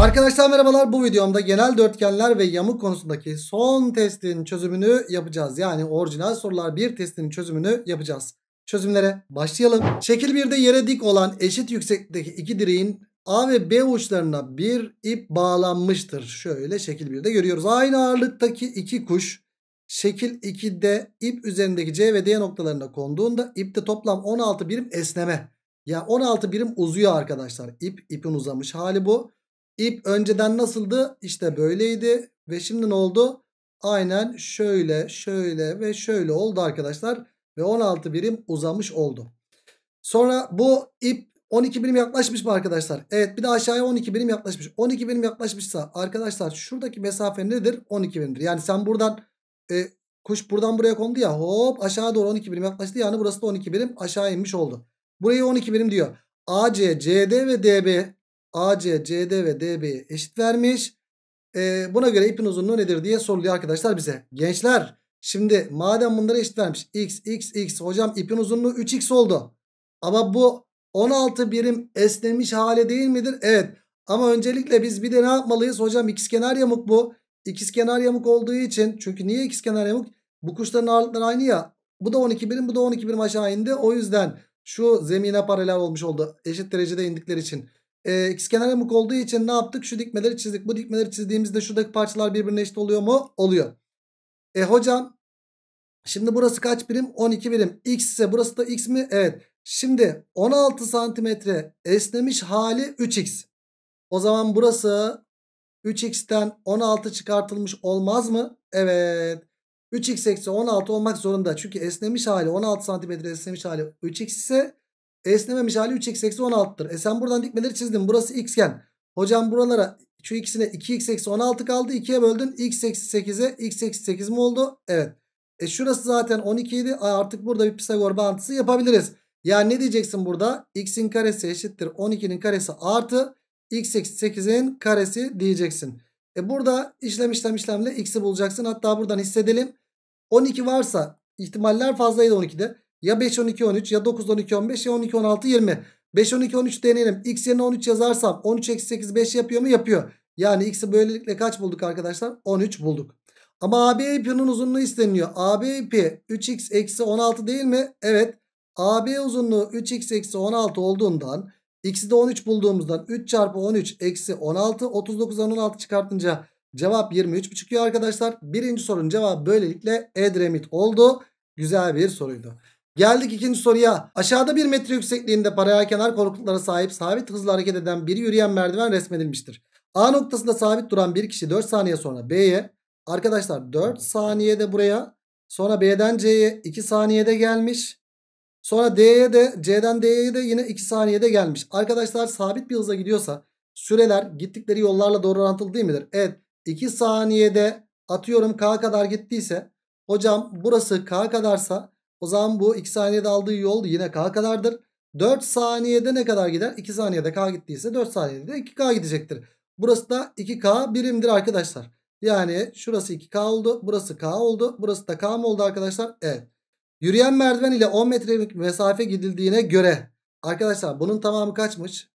Arkadaşlar merhabalar bu videomda genel dörtgenler ve yamuk konusundaki son testin çözümünü yapacağız. Yani orijinal sorular bir testin çözümünü yapacağız. Çözümlere başlayalım. Şekil 1'de yere dik olan eşit yükseklikteki iki direğin A ve B uçlarına bir ip bağlanmıştır. Şöyle şekil 1'de görüyoruz. Aynı ağırlıktaki iki kuş şekil 2'de ip üzerindeki C ve D noktalarına konduğunda ipte toplam 16 birim esneme. Ya yani 16 birim uzuyor arkadaşlar. İp ipin uzamış hali bu. İp önceden nasıldı? İşte böyleydi. Ve şimdi ne oldu? Aynen şöyle, şöyle ve şöyle oldu arkadaşlar. Ve 16 birim uzamış oldu. Sonra bu ip 12 birim yaklaşmış mı arkadaşlar? Evet bir de aşağıya 12 birim yaklaşmış. 12 birim yaklaşmışsa arkadaşlar şuradaki mesafe nedir? 12 birimdir. Yani sen buradan e, kuş buradan buraya kondu ya hop aşağı doğru 12 birim yaklaştı. Yani burası da 12 birim aşağı inmiş oldu. Burayı 12 birim diyor. AC, CD ve DB AC, CD ve DB'ye eşit vermiş. E, buna göre ipin uzunluğu nedir diye soruluyor arkadaşlar bize. Gençler şimdi madem bunları eşit vermiş. X, X, X. Hocam ipin uzunluğu 3X oldu. Ama bu 16 birim esnemiş hale değil midir? Evet. Ama öncelikle biz bir de ne yapmalıyız? Hocam ikizkenar yamuk bu. İkizkenar yamuk olduğu için. Çünkü niye ikizkenar yamuk? Bu kuşların ağırlıkları aynı ya. Bu da 12 birim bu da 12 birim aşağı indi. O yüzden şu zemine paralel olmuş oldu. Eşit derecede indikleri için e, ee, x kenar yamuk olduğu için ne yaptık? Şu dikmeleri çizdik. Bu dikmeleri çizdiğimizde şuradaki parçalar birbirine eşit oluyor mu? Oluyor. E hocam şimdi burası kaç birim? 12 birim. X ise burası da x mi? Evet. Şimdi 16 santimetre esnemiş hali 3x. O zaman burası 3x'ten 16 çıkartılmış olmaz mı? Evet. 3x eksi 16 olmak zorunda. Çünkü esnemiş hali 16 santimetre esnemiş hali 3x ise Esneme misali 3 x eksi 16'tır. E sen buradan dikmeleri çizdin. Burası xken. Hocam buralara şu ikisine 2x eksi 16 kaldı. 2'ye böldün. x eksi 8'e x eksi 8 mi oldu? Evet. E şurası zaten 12 idi. Artık burada bir Pisagor bağıntısı yapabiliriz. Yani ne diyeceksin burada? x'in karesi eşittir 12'nin karesi artı x eksi 8'in karesi diyeceksin. E burada işlem işlem işlemle x'i bulacaksın. Hatta buradan hissedelim. 12 varsa ihtimaller fazlaydı 12'de. Ya 5-12-13 ya 9-12-15 ya 12-16-20. 5-12-13 deneyelim. X yerine 13 yazarsam 13-8 5 yapıyor mu? Yapıyor. Yani x'i böylelikle kaç bulduk arkadaşlar? 13 bulduk. Ama AB ipinin uzunluğu isteniyor. AB ipi 3x eksi 16 değil mi? Evet. AB uzunluğu 3x eksi 16 olduğundan x'i de 13 bulduğumuzdan 3 çarpı 13 eksi 16 39'dan 16 çıkartınca cevap 23 çıkıyor arkadaşlar. Birinci sorunun cevabı böylelikle Edremit oldu. Güzel bir soruydu. Geldik ikinci soruya. Aşağıda bir metre yüksekliğinde paralel kenar korkuluklara sahip sabit hızla hareket eden bir yürüyen merdiven resmedilmiştir. A noktasında sabit duran bir kişi 4 saniye sonra B'ye arkadaşlar 4 saniyede buraya sonra B'den C'ye 2 saniyede gelmiş. Sonra D'ye de C'den D'ye de yine 2 saniyede gelmiş. Arkadaşlar sabit bir hıza gidiyorsa süreler gittikleri yollarla doğru orantılı değil midir? Evet 2 saniyede atıyorum K kadar gittiyse hocam burası K kadarsa o zaman bu 2 saniyede aldığı yol yine k kadardır. 4 saniyede ne kadar gider? 2 saniyede k gittiyse 4 saniyede de 2k gidecektir. Burası da 2k birimdir arkadaşlar. Yani şurası 2k oldu. Burası k oldu. Burası da k mı oldu arkadaşlar? Evet. Yürüyen merdiven ile 10 metrelik mesafe gidildiğine göre arkadaşlar bunun tamamı kaçmış?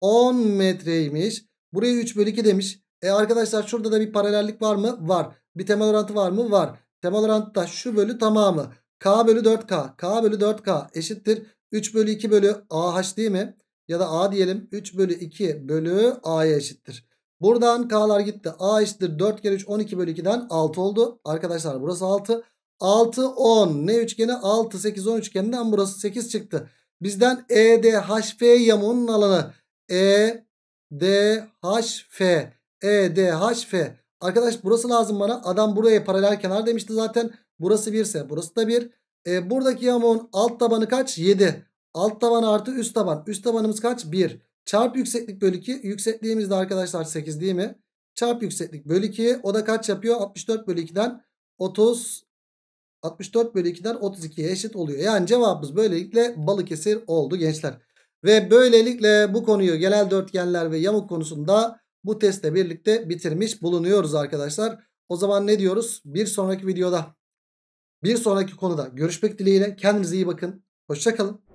10 metreymiş. Burayı 3 bölü 2 demiş. E arkadaşlar şurada da bir paralellik var mı? Var. Bir temel orantı var mı? Var. Temel orantı da şu bölü tamamı. K bölü 4K. K bölü 4K eşittir. 3 bölü 2 bölü AH değil mi? Ya da A diyelim. 3 bölü 2 bölü A'ya eşittir. Buradan K'lar gitti. A eşittir 4 kere 3 12 bölü 2'den 6 oldu. Arkadaşlar burası 6. 6 10. Ne üçgeni? 6 8 10 üçgeninden burası 8 çıktı. Bizden EDHF yamuğunun alanı. EDHF. EDHF. Arkadaş burası lazım bana. Adam buraya paralel kenar demişti zaten. Burası 1 ise burası da 1. E, buradaki yamuğun alt tabanı kaç? 7. Alt taban artı üst taban. Üst tabanımız kaç? 1. Çarp yükseklik bölü 2. Yüksekliğimiz de arkadaşlar 8 değil mi? Çarp yükseklik bölü 2. O da kaç yapıyor? 64 bölü 2'den 30. 64 bölü 2'den 32'ye eşit oluyor. Yani cevabımız böylelikle Balıkesir oldu gençler. Ve böylelikle bu konuyu genel dörtgenler ve yamuk konusunda bu testle birlikte bitirmiş bulunuyoruz arkadaşlar. O zaman ne diyoruz? Bir sonraki videoda bir sonraki konuda görüşmek dileğiyle. Kendinize iyi bakın. Hoşçakalın.